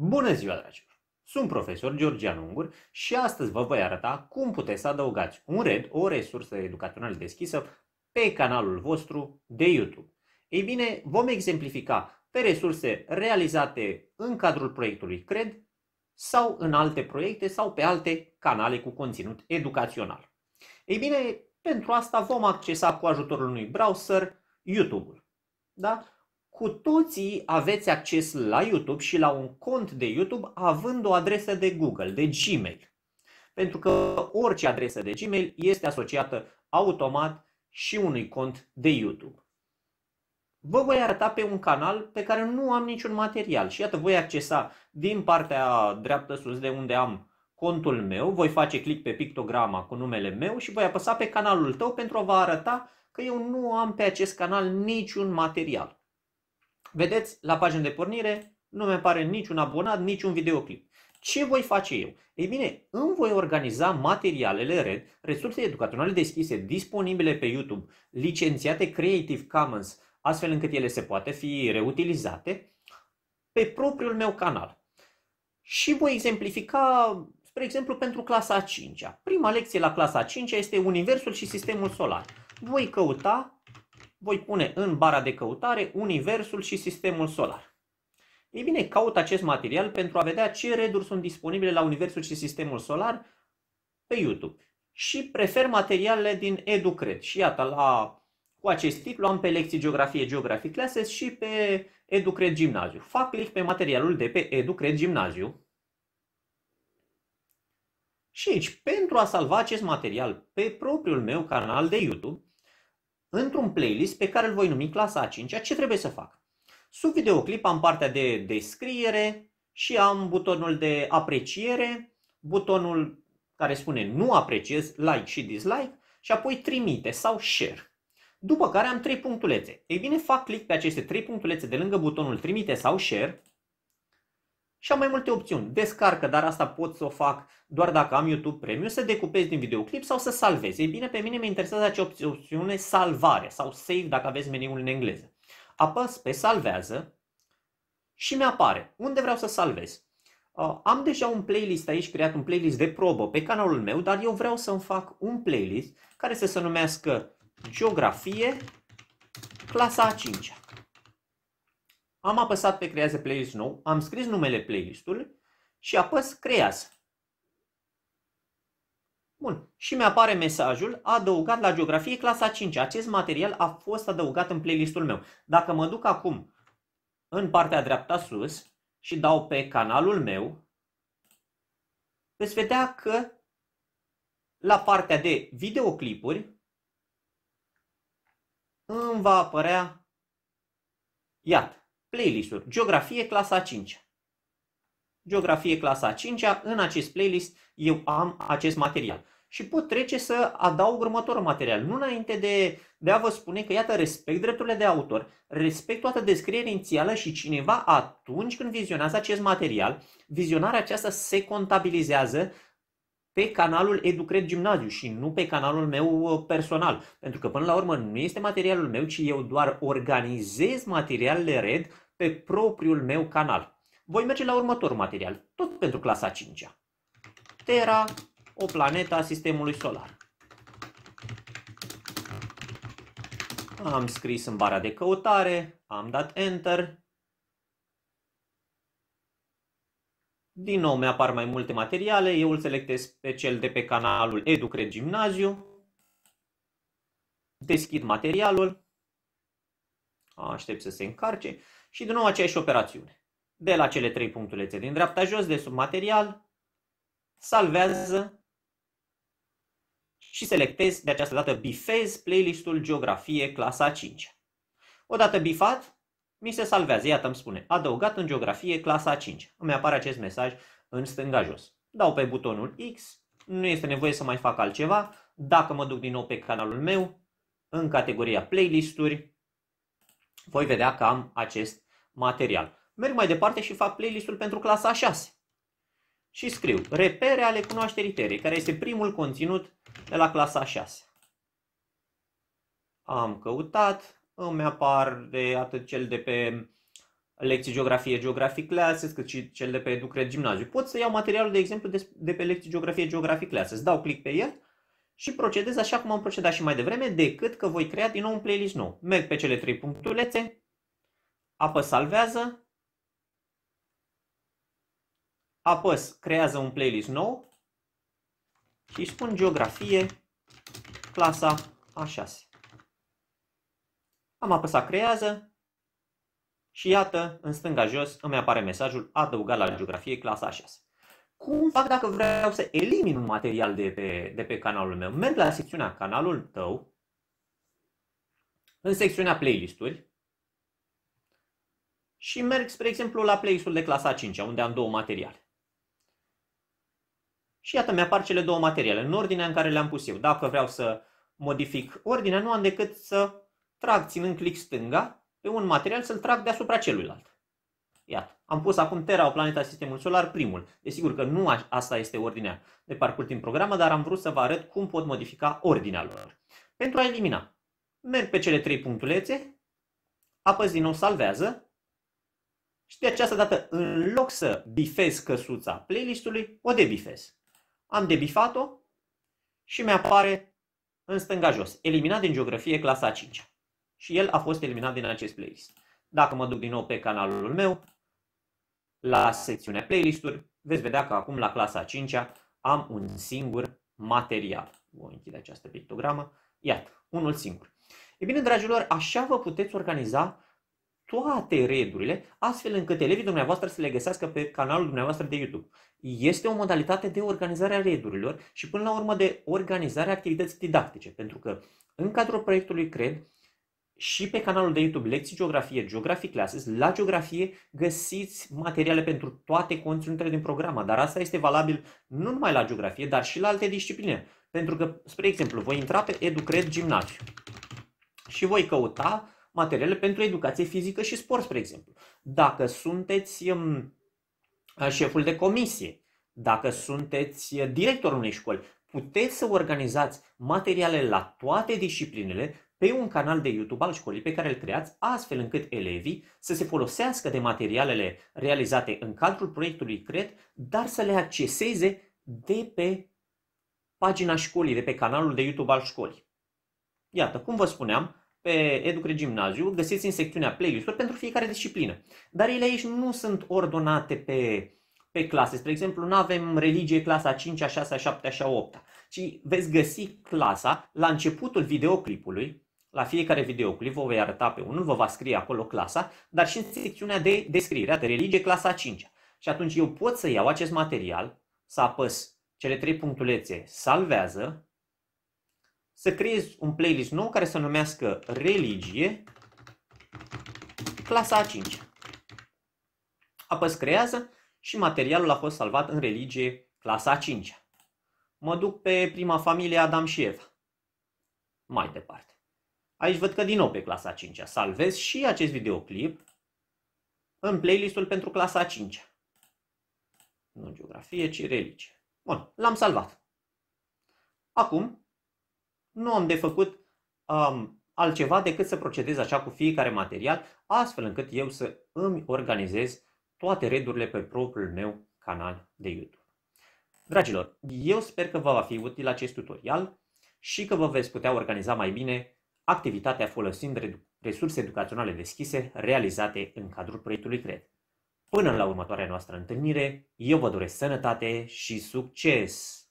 Bună ziua, dragilor! Sunt profesor Georgian Ungur și astăzi vă voi arăta cum puteți să adăugați un RED, o resursă educațională deschisă, pe canalul vostru de YouTube. Ei bine, vom exemplifica pe resurse realizate în cadrul proiectului CRED sau în alte proiecte sau pe alte canale cu conținut educațional. Ei bine, pentru asta vom accesa cu ajutorul unui browser YouTube-ul. Da? cu toții aveți acces la YouTube și la un cont de YouTube având o adresă de Google, de Gmail. Pentru că orice adresă de Gmail este asociată automat și unui cont de YouTube. Vă voi arăta pe un canal pe care nu am niciun material și iată voi accesa din partea dreaptă sus de unde am contul meu, voi face click pe pictograma cu numele meu și voi apăsa pe canalul tău pentru a vă arăta că eu nu am pe acest canal niciun material. Vedeți, la pagina de pornire nu mi apare niciun abonat, niciun videoclip. Ce voi face eu? Ei bine, îmi voi organiza materialele RED, resurse educaționale deschise, disponibile pe YouTube, licențiate Creative Commons, astfel încât ele se poate fi reutilizate, pe propriul meu canal. Și voi exemplifica, spre exemplu, pentru clasa a 5 -a. Prima lecție la clasa a 5 -a este Universul și Sistemul Solar. Voi căuta voi pune în bara de căutare Universul și Sistemul Solar. Ei bine, caut acest material pentru a vedea ce reduri sunt disponibile la Universul și Sistemul Solar pe YouTube. Și prefer materialele din EduCred. Și iată, la, cu acest titlu am pe lecții Geografie, Geography Classes și pe EduCred Gimnaziu. Fac click pe materialul de pe EduCred Gimnaziu. Și aici, pentru a salva acest material pe propriul meu canal de YouTube, într-un playlist pe care îl voi numi clasa a 5 ce trebuie să fac? Sub videoclip am partea de descriere și am butonul de apreciere, butonul care spune nu apreciez, like și dislike și apoi trimite sau share. După care am trei punctulețe. Ei bine, fac click pe aceste trei punctulețe de lângă butonul trimite sau share și am mai multe opțiuni. Descarcă, dar asta pot să o fac doar dacă am YouTube Premium, să decupez din videoclip sau să salvez. Ei bine, pe mine mă interesează acea opțiune salvare sau save dacă aveți meniul în engleză. Apăs pe salvează și mi-apare unde vreau să salvez. Uh, am deja un playlist aici, creat un playlist de probă pe canalul meu, dar eu vreau să-mi fac un playlist care să se numească Geografie clasa a 5 am apăsat pe creează playlist nou, am scris numele playlistului și apăs creează. Bun. Și mi-apare mesajul adăugat la geografie clasa 5. Acest material a fost adăugat în playlistul meu. Dacă mă duc acum în partea dreapta sus și dau pe canalul meu, veți vedea că la partea de videoclipuri îmi va apărea iată playlist-uri. Geografie, clasa 5. Geografie, clasa 5. În acest playlist eu am acest material. Și pot trece să adaug următorul material. Nu înainte de, de a vă spune că, iată, respect drepturile de autor, respect toată descrierea inițială și cineva, atunci când vizionează acest material, vizionarea aceasta se contabilizează pe canalul Educred Gimnaziu și nu pe canalul meu uh, personal. Pentru că până la urmă nu este materialul meu, ci eu doar organizez materialele RED pe propriul meu canal. Voi merge la următorul material, tot pentru clasa 5 -a. Terra, o planetă a sistemului solar. Am scris în bara de căutare, am dat Enter Din nou mi-apar mai multe materiale, eu îl selectez pe cel de pe canalul Educred Gimnaziu. Deschid materialul, aștept să se încarce și din nou aceeași operațiune. De la cele trei punctulețe din dreapta jos, de sub material, salvează și selectez de această dată bifez playlistul Geografie clasa 5. Odată bifat, mi se salvează. Iată îmi spune, adăugat în geografie clasa 5. Îmi apare acest mesaj în stânga jos. Dau pe butonul X, nu este nevoie să mai fac altceva. Dacă mă duc din nou pe canalul meu, în categoria playlisturi, voi vedea că am acest material. Merg mai departe și fac playlistul pentru clasa 6. Și scriu repere ale cunoașterii tere, care este primul conținut de la clasa 6. Am căutat, îmi apar de atât cel de pe lecții geografie, geografie classes, cât și cel de pe educare Gimnaziu. Pot să iau materialul, de exemplu, de, pe lecții geografie, geografie classes. Dau click pe el și procedez așa cum am procedat și mai devreme, decât că voi crea din nou un playlist nou. Merg pe cele trei punctulețe, apăs salvează, apăs creează un playlist nou și spun geografie clasa A6. Am apăsat creează și iată, în stânga jos, îmi apare mesajul adăugat la geografie clasa 6. Cum fac dacă vreau să elimin un material de pe, de pe canalul meu? Merg la secțiunea canalul tău, în secțiunea playlisturi și merg, spre exemplu, la playlistul de clasa 5, unde am două materiale. Și iată, mi-apar cele două materiale în ordinea în care le-am pus eu. Dacă vreau să modific ordinea, nu am decât să trag ținând click stânga pe un material să-l trag deasupra celuilalt. Iată, am pus acum Terra, o planetă a sistemului solar, primul. Desigur că nu asta este ordinea de parcurs din programă, dar am vrut să vă arăt cum pot modifica ordinea lor. Pentru a elimina, merg pe cele trei punctulețe, apăs din nou salvează și de această dată, în loc să bifez căsuța playlistului, o debifez. Am debifat-o și mi-apare în stânga jos, eliminat din geografie clasa 5 și el a fost eliminat din acest playlist. Dacă mă duc din nou pe canalul meu, la secțiunea playlisturi, veți vedea că acum la clasa 5 -a am un singur material. Voi închide această pictogramă. Iată, unul singur. E bine, dragilor, așa vă puteți organiza toate redurile, astfel încât elevii dumneavoastră să le găsească pe canalul dumneavoastră de YouTube. Este o modalitate de organizare a redurilor și până la urmă de organizare a activității didactice, pentru că în cadrul proiectului CRED și pe canalul de YouTube Lecții Geografie, Geography Classes, la geografie găsiți materiale pentru toate conținutele din programă, dar asta este valabil nu numai la geografie, dar și la alte discipline. Pentru că, spre exemplu, voi intra pe Educred Gimnaziu și voi căuta materiale pentru educație fizică și sport, spre exemplu. Dacă sunteți um, șeful de comisie, dacă sunteți uh, directorul unei școli, puteți să organizați materiale la toate disciplinele pe un canal de YouTube al școlii pe care îl creați, astfel încât elevii să se folosească de materialele realizate în cadrul proiectului CRED, dar să le acceseze de pe pagina școlii, de pe canalul de YouTube al școlii. Iată, cum vă spuneam, pe Educre Gimnaziu găsiți în secțiunea playlist pentru fiecare disciplină. Dar ele aici nu sunt ordonate pe, pe clase. Spre exemplu, nu avem religie clasa 5, 6, 7, 8, ci veți găsi clasa la începutul videoclipului, la fiecare videoclip vă voi arăta pe unul, vă va scrie acolo clasa, dar și în secțiunea de descriere, de religie, clasa 5 Și atunci eu pot să iau acest material, să apăs cele trei punctulețe salvează, să creez un playlist nou care să numească religie, clasa a Apăs creează și materialul a fost salvat în religie, clasa a Mă duc pe prima familie Adam și Eva. Mai departe. Aici văd că din nou pe clasa 5 -a. Salvez și acest videoclip în playlistul pentru clasa 5 -a. Nu geografie, ci religie. Bun, l-am salvat. Acum, nu am de făcut um, altceva decât să procedez așa cu fiecare material, astfel încât eu să îmi organizez toate redurile pe propriul meu canal de YouTube. Dragilor, eu sper că vă va fi util acest tutorial și că vă veți putea organiza mai bine activitatea folosind resurse educaționale deschise realizate în cadrul proiectului CRED. Până la următoarea noastră întâlnire, eu vă doresc sănătate și succes!